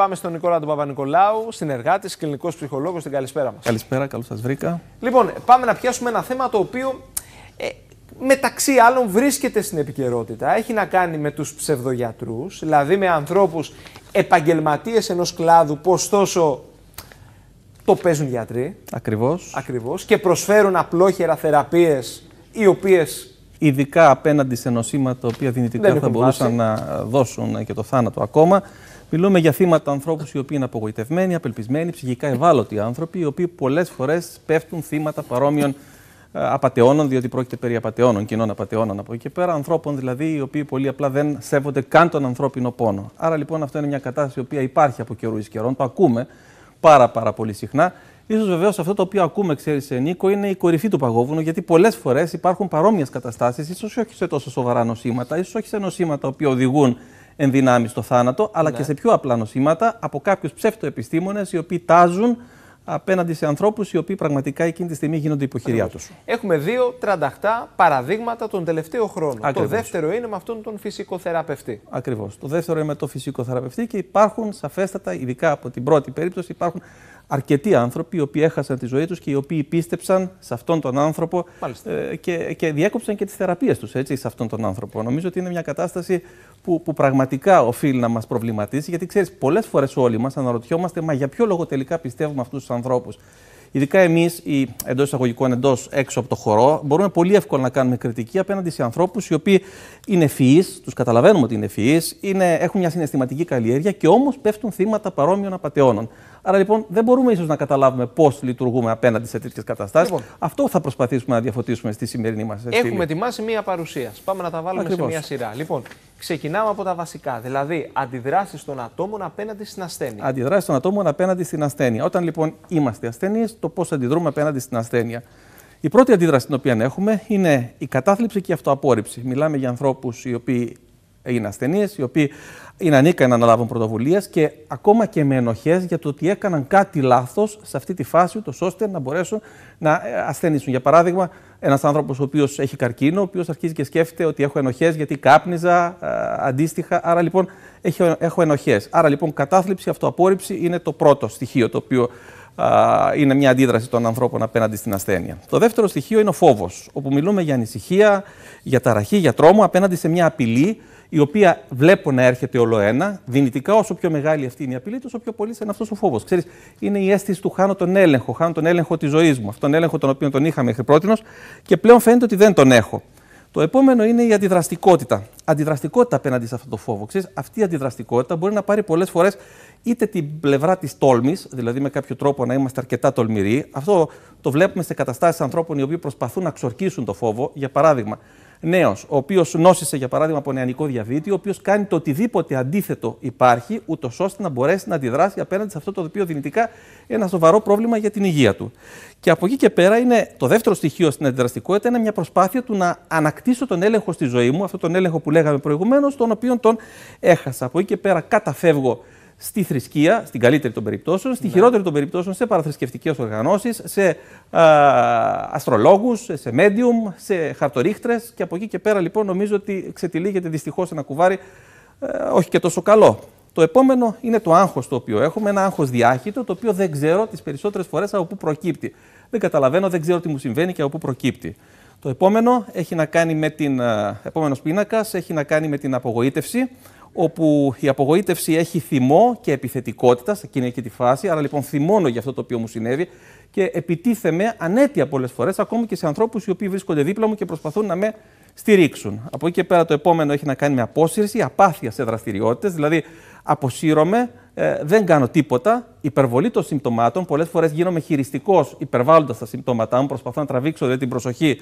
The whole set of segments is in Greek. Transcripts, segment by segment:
Πάμε στον Νικόλα τον Παπα-Νικολάου, συνεργάτης, κλινικός ψυχολόγος. Την καλησπέρα μας. Καλησπέρα, καλώς σας βρήκα. Λοιπόν, πάμε να πιάσουμε ένα θέμα το οποίο ε, μεταξύ άλλων βρίσκεται στην επικαιρότητα. Έχει να κάνει με τους ψευδογιατρούς, δηλαδή με ανθρώπους επαγγελματίες ενός κλάδου που ωστόσο το παίζουν γιατροί. Ακριβώς. Ακριβώς, και προσφέρουν απλόχερα θεραπείες οι οποίες ειδικά απέναντι σε νοσήματα τα οποία δυνητικά θα μπορούσαν να δώσουν και το θάνατο ακόμα. Μιλούμε για θύματα ανθρώπους οι οποίοι είναι απογοητευμένοι, απελπισμένοι, ψυχικά ευάλωτοι άνθρωποι, οι οποίοι πολλές φορές πέφτουν θύματα παρόμοιων ε, απαταιώνων, διότι πρόκειται περί απαταιώνων, κοινών απαταιώνων από εκεί και πέρα, ανθρώπων δηλαδή οι οποίοι πολύ απλά δεν σέβονται καν τον ανθρώπινο πόνο. Άρα λοιπόν αυτό είναι μια κατάσταση η οποία υπάρχει από καιρούς εις καιρών, το ακούμε πάρα, πάρα πολύ συχνά. κατάστάσει, ίσω αυτό το οποίο ακούμε, σε Νίκο, είναι η κορυφή του παγόβουνου, γιατί πολλε φορε υπάρχουν παρόμοιες καταστασει ισω όχι σε τόσο σοβαρά νοσήματα, ισω όχι σε νοσήματα που οδηγούν ενδυνάμεις στο θάνατο, αλλά και ναι. σε πιο απλά νοσήματα από κάποιους ψεύτοεπιστήμονε οι οποίοι τάζουν απέναντι σε ανθρώπους οι οποίοι πραγματικά εκείνη τη στιγμή γίνονται υποχειριά τους. Έχουμε δύο τρανταχτά παραδείγματα τον τελευταίο χρόνο. Το δεύτερο είναι με αυτόν τον φυσικοθεραπευτή. Ακριβώς. Το δεύτερο είναι με τον φυσικοθεραπευτή και υπάρχουν σαφέστατα, ειδικά από την πρώτη περίπτωση, υπάρχουν αρκετοί άνθρωποι οι οποίοι έχασαν τη ζωή τους και οι οποίοι πίστεψαν σε αυτόν τον άνθρωπο ε, και, και διέκοψαν και τις θεραπείες τους σε αυτόν τον άνθρωπο. Νομίζω ότι είναι μια κατάσταση που, που πραγματικά οφείλει να μας προβληματίσει, γιατί ξέρεις, πολλές φορές όλοι μας αναρωτιόμαστε, μα για ποιο λόγο τελικά πιστεύουμε αυτούς τους ανθρώπους. Ειδικά εμείς, οι εντός εισαγωγικών, εντός έξω από το χορό, μπορούμε πολύ εύκολα να κάνουμε κριτική απέναντι σε ανθρώπους οι οποίοι είναι ευφυείς, τους καταλαβαίνουμε ότι είναι ευφυείς, έχουν μια συναισθηματική καλλιέργεια και όμως πέφτουν θύματα παρόμοιων απαταιώνων. Άρα λοιπόν δεν μπορούμε ίσως να καταλάβουμε πώς λειτουργούμε απέναντι σε τέτοιες καταστάσεις. Λοιπόν. Αυτό θα προσπαθήσουμε να διαφωτίσουμε στη σημερινή μας Έχουμε ετοιμάσει μία παρουσία. Πάμε να τα βάλουμε σε μία σειρά. Λοιπόν, ξεκινάμε από τα βασικά. Δηλαδή, αντιδράσεις των ατόμων απέναντι στην ασθένεια. Αντιδράσεις των ατόμων απέναντι στην ασθένεια. Όταν λοιπόν είμαστε ασθενεί, το πώς αντιδρούμε απέναντι στην ασθένεια. Η πρώτη αντίδραση την οποία έχουμε είναι η κατάθλιψη και η αυτοαπόρριψη. Μιλάμε για ανθρώπους οι οποίοι έγιναν ασθενείς, οι οποίοι είναι ανίκανοι να αναλάβουν πρωτοβουλίες και ακόμα και με ενοχές για το ότι έκαναν κάτι λάθος σε αυτή τη φάση, ούτως ώστε να μπορέσουν να ε, ασθενήσουν. Για παράδειγμα, ένας άνθρωπος ο οποίος έχει καρκίνο, ο οποίος αρχίζει και σκέφτεται ότι έχω ενοχές γιατί κάπνιζα, ε, αντίστοιχα. Άρα λοιπόν έχω, έχω ενοχές. Άρα λοιπόν κατάθλιψη, αυτοαπόρριψη είναι το πρώτο στοιχείο το οποίο είναι μια αντίδραση των ανθρώπων απέναντι στην ασθένεια. Το δεύτερο στοιχείο είναι ο φόβος, όπου μιλούμε για ανησυχία, για ταραχή, για τρόμο απέναντι σε μια απειλή η οποία βλέπω να έρχεται όλο ένα. Δυνητικά, όσο πιο μεγάλη αυτή είναι η απειλή, τόσο πιο πολύ είναι αυτός ο φόβος. Είναι η αίσθηση του χάνω τον έλεγχο, χάνω τον έλεγχο της ζωής μου, αυτόν τον έλεγχο τον οποίο τον είχα μέχρι πρώτη. και πλέον φαίνεται ότι δεν τον έχω. Το επόμενο είναι η αντιδραστικότητα. Αντιδραστικότητα απέναντι σε αυτό το φόβο. Ξέρεις, αυτή η αντιδραστικότητα μπορεί να πάρει πολλές φορές είτε την πλευρά της τόλμης, δηλαδή με κάποιο τρόπο να είμαστε αρκετά τολμηροί. Αυτό το βλέπουμε σε καταστάσεις ανθρώπων οι οποίοι προσπαθούν να ξορκίσουν το φόβο. Για παράδειγμα, νέος, ο οποίος νόσησε για παράδειγμα από νεανικό διαβήτη, ο οποίος κάνει το οτιδήποτε αντίθετο υπάρχει, ούτως ώστε να μπορέσει να αντιδράσει απέναντι σε αυτό το οποίο δυνητικά ένα σοβαρό πρόβλημα για την υγεία του. Και από εκεί και πέρα είναι το δεύτερο στοιχείο στην αντιδραστικότητα, είναι μια προσπάθεια του να ανακτήσω τον έλεγχο στη ζωή μου, αυτόν τον έλεγχο που λέγαμε προηγουμένως, τον οποίο τον έχασα. Από εκεί και πέρα καταφεύγω στη θρησκεία, στην καλύτερη των περιπτώσεων, στη ναι. χειρότερη των περιπτώσεων σε παραθρησκευτικές οργανώσεις, σε α, αστρολόγους, σε medium, σε χαρτορίχτρες και από εκεί και πέρα λοιπόν νομίζω ότι ξετυλίγεται δυστυχώς ένα κουβάρι ε, όχι και τόσο καλό. Το επόμενο είναι το άγχος το οποίο έχουμε, ένα άγχος διάχυτο το οποίο δεν ξέρω τις περισσότερες φορές από πού προκύπτει. Δεν καταλαβαίνω, δεν ξέρω τι μου συμβαίνει και από πού προκύπτει. Το επόμενο έχει να κάνει με την ε, επόμενος πίνακας, έχει να κάνει με την απογοήτευση όπου η απογοήτευση έχει θυμό και επιθετικότητα σε εκείνη και τη φάση. Άρα λοιπόν θυμώνω για αυτό το οποίο μου συνέβη και επιτίθεμαι ανέτεια πολλές φορές, ακόμη και σε ανθρώπους οι οποίοι βρίσκονται δίπλα μου και προσπαθούν να με στηρίξουν. Από εκεί και πέρα το επόμενο έχει να κάνει με απόσυρση, απάθεια σε δραστηριότητες, δηλαδή αποσύρωμαι, ε, δεν κάνω τίποτα, υπερβολή των συμπτωμάτων. Πολλές φορές γίνομαι χειριστικός υπερβάλλοντας τα συμπτώματά μου, προσπαθώ να τραβήξω δηλαδή, την προσοχή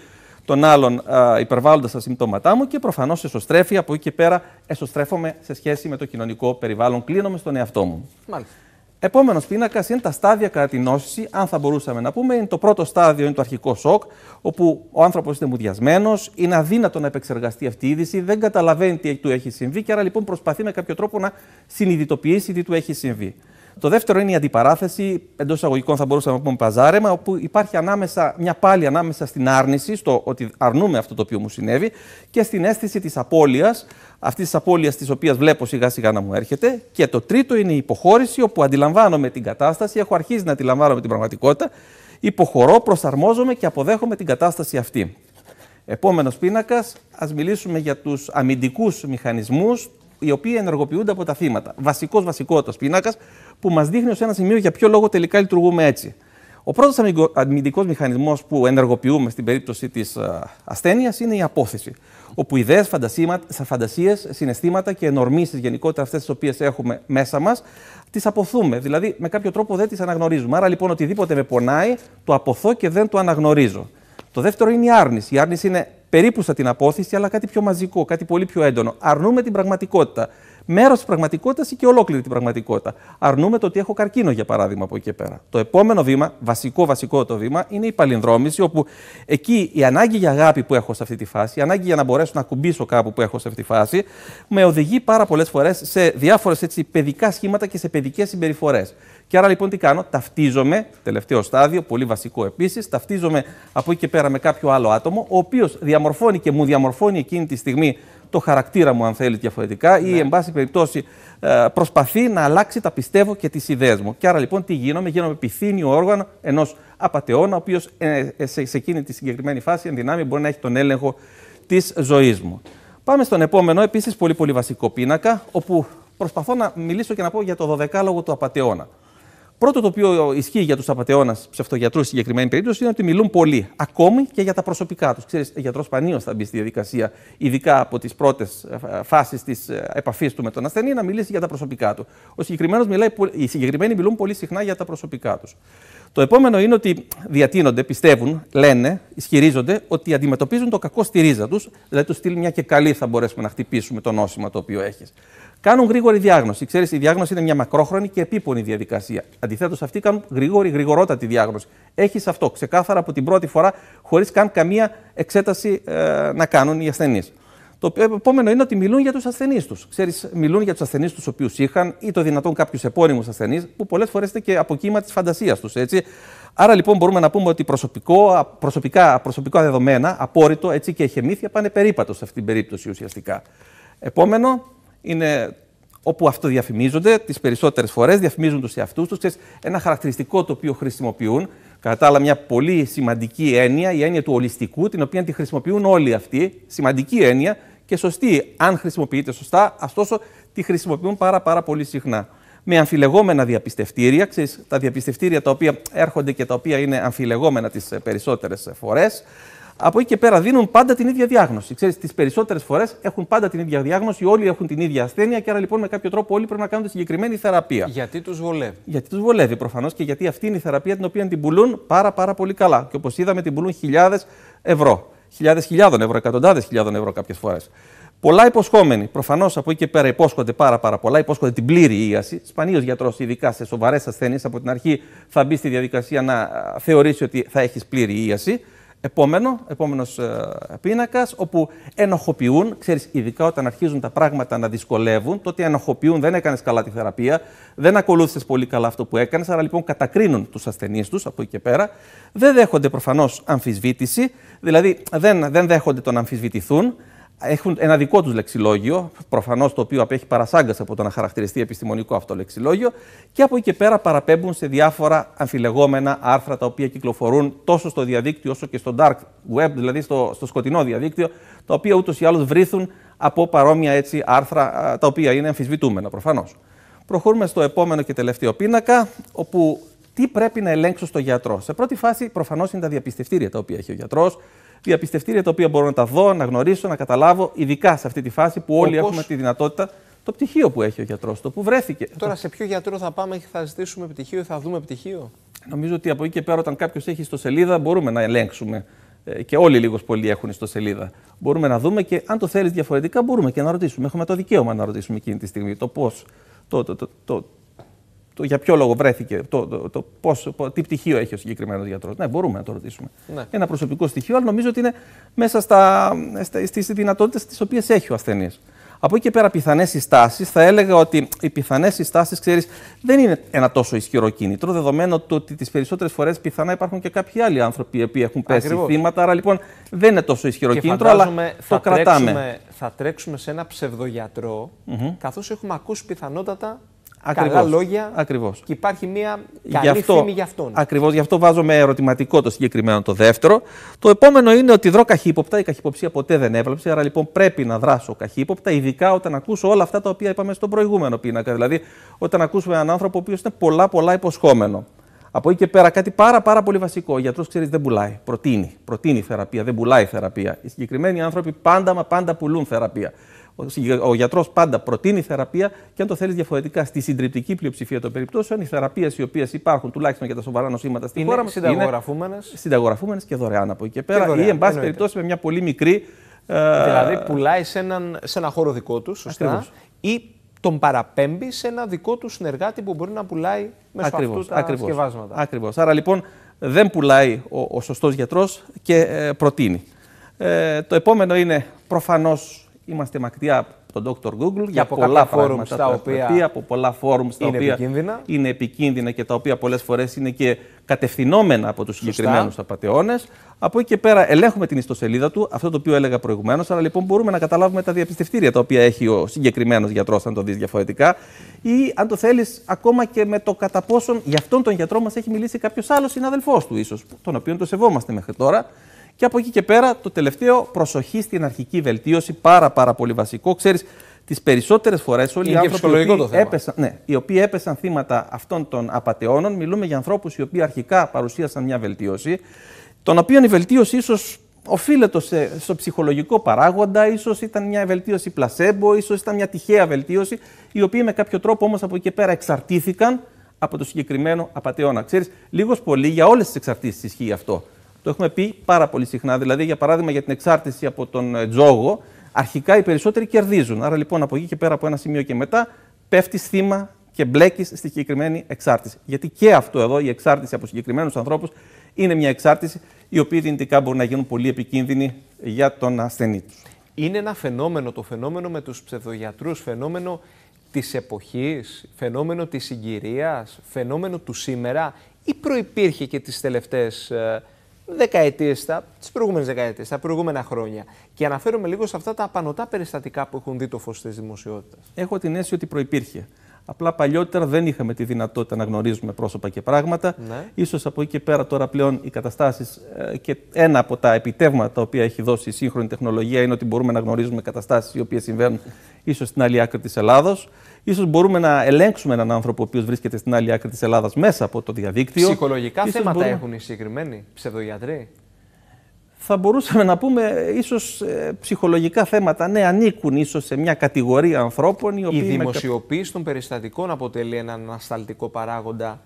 τον άλλον υπερβάλλοντας τα συμπτώματά μου και προφανώς εσωστρέφει, από εκεί και πέρα εσωστρέφομαι σε σχέση με το κοινωνικό περιβάλλον, κλείνομαι στον εαυτό μου. Μάλιστα. Επόμενος πίνακας είναι τα στάδια κατά την νόσηση, αν θα μπορούσαμε να πούμε. Είναι το πρώτο στάδιο, είναι το αρχικό σοκ, όπου ο άνθρωπος είναι μουδιασμένος, είναι αδύνατο να επεξεργαστεί αυτή η είδηση, δεν καταλαβαίνει τι του έχει συμβεί και άρα λοιπόν προσπαθεί με κάποιο τρόπο να συνειδητοποιήσει τι του έχει συμβεί. Το δεύτερο είναι η αντιπαράθεση, εντός εισαγωγικών θα μπορούσαμε να πούμε παζάρεμα, όπου υπάρχει ανάμεσα, μια πάλι ανάμεσα στην άρνηση, στο ότι αρνούμε αυτό το οποίο μου συνέβη, και στην αίσθηση της απώλειας, αυτής της απώλειας της οποίας βλέπω σιγά σιγά να μου έρχεται. Και το τρίτο είναι η υποχώρηση, όπου αντιλαμβάνομαι την κατάσταση, έχω αρχίσει να αντιλαμβάνομαι την πραγματικότητα, υποχωρώ, προσαρμόζομαι και αποδέχομαι την κατάσταση αυτή. Επόμενος πίνακας, ας μιλήσουμε για τους αμυντικούς μηχανισμούς οι οποίοι ενεργοποιούνται από τα θύματα. Βασικός το πίνακας που μας δείχνει ως ένα σημείο για ποιο λόγο τελικά λειτουργούμε έτσι. Ο πρώτος αμυντικός μηχανισμός που ενεργοποιούμε στην περίπτωση της ε, ασθένειας είναι η απόθεση. Όπου ιδέες, φαντασίες, συναισθήματα και ενορμήσεις γενικότερα αυτές τις οποίες έχουμε μέσα μας, τις αποθούμε. Δηλαδή, με κάποιο τρόπο δεν τις αναγνωρίζουμε. Άρα λοιπόν, οτιδήποτε με πονάει, το αποθώ και δεν το αναγνωρίζω. Το δεύτερο είναι η άρνηση. Η άρνηση είναι περίπου στα την απόθεση, αλλά κάτι πιο μαζικό, κάτι πολύ πιο έντονο. Αρνούμε την πραγματικότητα μέρος της πραγματικότητας ή και ολόκληρη την πραγματικότητα. Αρνούμε το ότι έχω καρκίνο, για παράδειγμα, από εκεί και πέρα. Το επόμενο βήμα, βασικό βασικό το βήμα, είναι η παλινδρόμηση, όπου εκεί η ανάγκη για αγάπη που έχω σε αυτή τη φάση, η ανάγκη για να μπορέσω να κουμπίσω κάπου που έχω σε αυτή τη φάση, με οδηγεί πάρα πολλές φορές σε διάφορες παιδικά σχήματα και σε παιδικές συμπεριφορές. Και άρα λοιπόν τι κάνω, ταυτίζομαι, τελευταίο στάδιο, πολύ βασικό επίσης, ταυτίζομαι από εκεί και πέρα με κάποιο άλλο άτομο, ο οποίος διαμορφώνει και μου διαμορφώνει εκείνη τη στιγμή το χαρακτήρα μου, αν θέλεις διαφορετικά, ή ναι. εν πάση περιπτώσει ε, προσπαθεί να αλλάξει τα πιστεύω και τις ιδέες μου. Και άρα λοιπόν τι γίνομαι, γίνομαι επιθύμιο όργανο ενός απαταιώνα, ο οποίος ε, ε, σε εκείνη τη συγκεκριμένη φάση εν δυνάμει μπορεί να έχει τον έλεγχο της ζωής μου. Πάμε στον επόμενο, επίσης πολύ πολύ βασικό πίνακα, όπου προσπαθώ να μιλήσω και να πω για το 12 λόγο του απαταιώνα. Πρώτο το οποίο ισχύει για τους απαταιώνας ψευτογιατρού στη συγκεκριμένη περίπτωση είναι ότι μιλούν πολύ, ακόμη και για τα προσωπικά τους. Ξέρεις, γιατρό πανίω θα μπει στη διαδικασία, ειδικά από τις πρώτες ε, φάσεις της ε, επαφής του με τον ασθενή, να μιλήσει για τα προσωπικά του. Ο συγκεκριμένος μιλάει, οι συγκεκριμένοι μιλούν πολύ συχνά για τα προσωπικά τους. Το επόμενο είναι ότι διατείνονται, πιστεύουν, λένε, ισχυρίζονται ότι αντιμετωπίζουν το κακό στη ρίζα τους, δηλαδή του στείλει μια και καλή θα μπορέσουμε να χτυπήσουμε το νόσημα το οποίο έχεις. Κάνουν γρήγορη διάγνωση. Ξέρεις, η διάγνωση είναι μια μακρόχρονη και επίπονη διαδικασία. Αντιθέτως, αυτοί κάνουν γρήγορη, γρηγορότατη διάγνωση. Έχεις αυτό ξεκάθαρα από την πρώτη φορά, χωρίς καν καμία εξέταση ε, να κάνουν οι ασθενείς. Το επόμενο είναι ότι μιλούν για τους ασθενείς τους. Μιλούν για τους ασθενείς τους οποίους είχαν ή το δυνατόν κάποιους επώνυμους ασθενείς, που πολλές φορές είναι και από κύμα της φαντασίας τους. Άρα λοιπόν μπορούμε να πούμε ότι προσωπικό, προσωπικά, προσωπικά δεδομένα, απόρριτο έτσι και εχεμήθεια πάνε περίπατο σε αυτήν την περίπτωση ουσιαστικά. Επόμενο, είναι όπου αυτοδιαφημίζονται, τις περισσότερες φορές διαφημίζουν τους εαυτούς τους. Ένα χαρακτηριστικό το οποίο χρησιμοποιούν, κατά άλλα, μια πολύ σημαντική έννοια, η έννοια του ολιστικού, την οποία τη χρησιμοποιούν όλοι αυτοί. Σημαντική έννοια και σωστή, αν χρησιμοποιείται σωστά, ωστόσο τη χρησιμοποιούν πάρα, πάρα πολύ συχνά. Με αμφιλεγόμενα διαπιστευτήρια, τα διαπιστευτήρια τα οποία έρχονται και τα οποία είναι αμφιλεγόμενα τις περισσότερες φορές. Από εκεί και πέρα δίνουν πάντα την ίδια διάγνωση. Ξέρεις, τις περισσότερες φορές έχουν πάντα την ίδια διάγνωση, όλοι έχουν την ίδια ασθένεια και άρα λοιπόν με κάποιο τρόπο όλοι πρέπει να κάνουν τη συγκεκριμένη θεραπεία. Γιατί τους βολεύει. Γιατί τους βολεύει προφανώς και γιατί αυτή είναι η θεραπεία την οποία την πουλούν πάρα πάρα πολύ καλά. Και όπως είδαμε την πουλούν χιλιάδες ευρώ. Χιλιάδες χιλιάδων ευρώ, εκατοντάδες χιλιάδων ευρώ κάποιες φορές. Πολλά υποσχόμενοι. Προφανώς από εκεί και πέρα υπόσχονται πάρα, πάρα πολλά. Υπόσχονται την πλήρη ίαση. Σπανίως γιατρός, ειδικά σε σοβαρές ασθένειες, από την αρχή θα μπει στη διαδικασία να θεωρήσει ότι θα έχεις πλήρη ίαση. Επόμενο, επόμενος ε, όπου ενοχοποιούν, ξέρεις, ειδικά όταν αρχίζουν τα πράγματα να δυσκολεύουν, τότε ενοχοποιούν, δεν έκανες καλά τη θεραπεία, δεν ακολούθησες πολύ καλά αυτό που έκανες, άρα λοιπόν κατακρίνουν τους ασθενείς τους από εκεί και πέρα, δεν δέχονται προφανώς αμφισβήτηση, δηλαδή δεν, δεν δέχονται να αμφισβητηθούν, έχουν ένα δικό τους λεξιλόγιο, προφανώς το οποίο απέχει παρασάγκας από το να χαρακτηριστεί επιστημονικό αυτό λεξιλόγιο, και από εκεί και πέρα παραπέμπουν σε διάφορα αμφιλεγόμενα άρθρα τα οποία κυκλοφορούν τόσο στο διαδίκτυο όσο και στο dark web, δηλαδή στο, σκοτεινό διαδίκτυο, τα οποία ούτως ή άλλως βρίθουν από παρόμοια έτσι άρθρα τα οποία είναι αμφισβητούμενα προφανώς. Προχωρούμε στο επόμενο και τελευταίο πίνακα, όπου τι πρέπει να ελέγξω στο γιατρό. Σε πρώτη φάση, προφανώς είναι τα διαπιστευτήρια τα οποία έχει ο γιατρός, διαπιστευτήρια τα οποία μπορώ να τα δω, να γνωρίσω, να καταλάβω, ειδικά σε αυτή τη φάση που όλοι Όπως... έχουμε τη δυνατότητα το πτυχίο που έχει ο γιατρός, το που βρέθηκε. Τώρα σε ποιο γιατρό θα πάμε και θα ζητήσουμε πτυχίο, ή θα δούμε πτυχίο. Νομίζω ότι από εκεί και πέρα, όταν κάποιος έχει στο σελίδα, μπορούμε να ελέγξουμε. Ε, και όλοι λίγος πολύ έχουν στο σελίδα. Μπορούμε να δούμε και αν το θέλεις διαφορετικά, μπορούμε και να ρωτήσουμε. Έχουμε το δικαίωμα να ρωτήσουμε εκείνη τη στιγμή το πώς. Το, το, το, το, για ποιο λόγο βρέθηκε, το, το, το τι πτυχίο έχει ο συγκεκριμένος γιατρός. Ναι, μπορούμε να το ρωτήσουμε. Ναι. Ένα προσωπικό στοιχείο, αλλά νομίζω ότι είναι μέσα στα, δυνατότητε στις δυνατότητες οποίες έχει ο ασθενής. Από εκεί και πέρα, πιθανές συστάσεις, θα έλεγα ότι οι πιθανές συστάσεις, ξέρεις, δεν είναι ένα τόσο ισχυρό κίνητρο, δεδομένου ότι τις περισσότερες φορές πιθανά υπάρχουν και κάποιοι άλλοι άνθρωποι οι έχουν πέσει θύματα. Άρα λοιπόν δεν είναι τόσο ισχυρό κίνητρο, αλλά θα το κρατάμε. Θα τρέξουμε σε ένα ψευδογιατρό, mm καθώς έχουμε ακούσει πιθανότατα Ακριβώς. Καλά λόγια. Ακριβώς. Και υπάρχει μια καλή γι αυτό, φήμη για αυτόν. Ακριβώς. Γι' αυτό βάζω με ερωτηματικό το συγκεκριμένο το δεύτερο. Το επόμενο είναι ότι δρώ καχύποπτα. Η καχυποψία ποτέ δεν έβλεψε, Άρα λοιπόν πρέπει να δράσω καχύποπτα, ειδικά όταν ακούσω όλα αυτά τα οποία είπαμε στον προηγούμενο πίνακα. Δηλαδή, όταν ακούσουμε έναν άνθρωπο ο οποίος είναι πολλά πολλά υποσχόμενο. Από εκεί και πέρα κάτι πάρα, πάρα πολύ βασικό. Ο γιατρό ξέρεις δεν πουλάει. Προτείνει. Προτείνει θεραπεία. Δεν πουλάει θεραπεία. Οι συγκεκριμένοι άνθρωποι πάντα μα πάντα πουλούν θεραπεία. Ο γιατρός πάντα προτείνει θεραπεία και αν το θέλεις διαφορετικά, στη συντριπτική πλειοψηφία των περιπτώσεων, οι θεραπείες οι οποίες υπάρχουν τουλάχιστον για τα σοβαρά νοσήματα στην είναι χώρα μας συνταγογραφούμενες. Συνταγογραφούμενες και δωρεάν από εκεί και πέρα. Και ή, εν πάση περιπτώσει, με μια πολύ μικρή. Ε, δηλαδή, πουλάει σε, έναν, σε ένα χώρο δικό του, σωστά. Ή τον παραπέμπει σε ένα δικό του συνεργάτη που μπορεί να πουλάει μέσω ακριβώς, αυτού τα ακριβώς, Ακριβώς. Άρα λοιπόν δεν πουλάει ο, ο σωστός γιατρός και ε, προτείνει. Ε, το επόμενο είναι προφανώς. Είμαστε μακριά από τον Dr. Google για από πολλά πράγματα τα οποία από πολλά φόρουμ στα είναι οποία επικίνδυνα. είναι επικίνδυνα και τα οποία πολλές φορές είναι και κατευθυνόμενα από τους συγκεκριμένους απαταιώνες. Από εκεί και πέρα ελέγχουμε την ιστοσελίδα του, αυτό το οποίο έλεγα προηγουμένως, αλλά λοιπόν μπορούμε να καταλάβουμε τα διαπιστευτήρια τα οποία έχει ο συγκεκριμένος γιατρός, αν το δεις διαφορετικά, ή αν το θέλεις, ακόμα και με το κατά πόσον γι' αυτόν τον γιατρό μας έχει μιλήσει κάποιος άλλος συναδελφός του, ίσως, τον οποίο το σεβόμαστε μέχρι τώρα. Και από εκεί και πέρα το τελευταίο, προσοχή στην αρχική βελτίωση, πάρα πάρα πολύ βασικό. Ξέρεις, τις περισσότερες φορές όλοι οι άνθρωποι οι οποίοι, έπεσαν, ναι, οι οποίοι έπεσαν θύματα αυτών των απαταιώνων, μιλούμε για ανθρώπους οι οποίοι αρχικά παρουσίασαν μια βελτίωση, των οποίων η βελτίωση ίσως οφείλεται σε, στο ψυχολογικό παράγοντα, ίσως ήταν μια βελτίωση πλασέμπο, ίσως ήταν μια τυχαία βελτίωση, οι οποίοι με κάποιο τρόπο όμως από εκεί και πέρα εξαρτήθηκαν από το συγκεκριμένο απαταιώνα. Ξέρεις, λίγος πολύ για όλες τις εξαρτήσεις ισχύει αυτό. Το έχουμε πει πάρα πολύ συχνά. Δηλαδή, για παράδειγμα, για την εξάρτηση από τον ε, τζόγο, αρχικά οι περισσότεροι κερδίζουν. Άρα, λοιπόν, από εκεί και πέρα, από ένα σημείο και μετά, πέφτει θύμα και μπλέκεις στη συγκεκριμένη εξάρτηση. Γιατί και αυτό εδώ, η εξάρτηση από συγκεκριμένους ανθρώπους, είναι μια εξάρτηση η οποία δυνητικά μπορεί να γίνουν πολύ επικίνδυνη για τον ασθενή τους. Είναι ένα φαινόμενο, το φαινόμενο με τους ψευδογιατρούς, φαινόμενο της εποχής, φαινόμενο της συγκυρίας, φαινόμενο του σήμερα, ή προπήρχε και τις τελευταίες ε, τα, τις προηγούμενες δεκαετίες, τα προηγούμενα χρόνια. Και αναφέρομαι λίγο σε αυτά τα απανοτά περιστατικά που έχουν δει το φως της δημοσιότητας. Έχω την αίσθηση ότι προπήρχε. Απλά παλιότερα δεν είχαμε τη δυνατότητα να γνωρίζουμε πρόσωπα και πράγματα. Ναι. Ίσως από εκεί και πέρα τώρα πλέον οι καταστάσεις ε, και ένα από τα επιτεύγματα τα οποία έχει δώσει η σύγχρονη τεχνολογία είναι ότι μπορούμε να γνωρίζουμε καταστάσεις οι οποίες συμβαίνουν ίσως στην άλλη άκρη της Ελλάδος. Ίσως μπορούμε να ελέγξουμε έναν άνθρωπο ο οποίος βρίσκεται στην άλλη άκρη της Ελλάδας μέσα από το διαδίκτυο. Ψυχολογικά θέματα μπορούμε... έχουν οι συγκεκριμένοι ψευδογιατροί θα μπορούσαμε να πούμε ε, ίσως ε, ψυχολογικά θέματα. Ναι, ανήκουν ίσως σε μια κατηγορία ανθρώπων. Οι οποίοι Η δημοσιοποίηση των περιστατικών αποτελεί ένα ανασταλτικό παράγοντα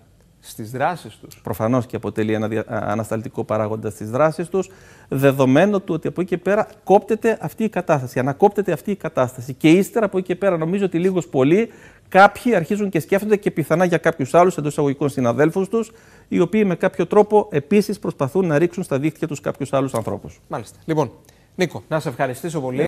στις δράσεις τους. Προφανώς και αποτελεί ένα ανασταλτικό παράγοντα στις δράσεις τους, δεδομένο του ότι από εκεί και πέρα κόπτεται αυτή η κατάσταση, ανακόπτεται αυτή η κατάσταση. Και ύστερα από εκεί και πέρα νομίζω ότι λίγος πολύ κάποιοι αρχίζουν και σκέφτονται και πιθανά για κάποιους άλλους εντός εισαγωγικών συναδέλφους τους οι οποίοι με κάποιο τρόπο επίσης προσπαθούν να ρίξουν στα δίχτυα τους κάποιους άλλους ανθρώπους. Μάλιστα. Λοιπόν, Νίκο, να σε ευχαριστήσω πολύ.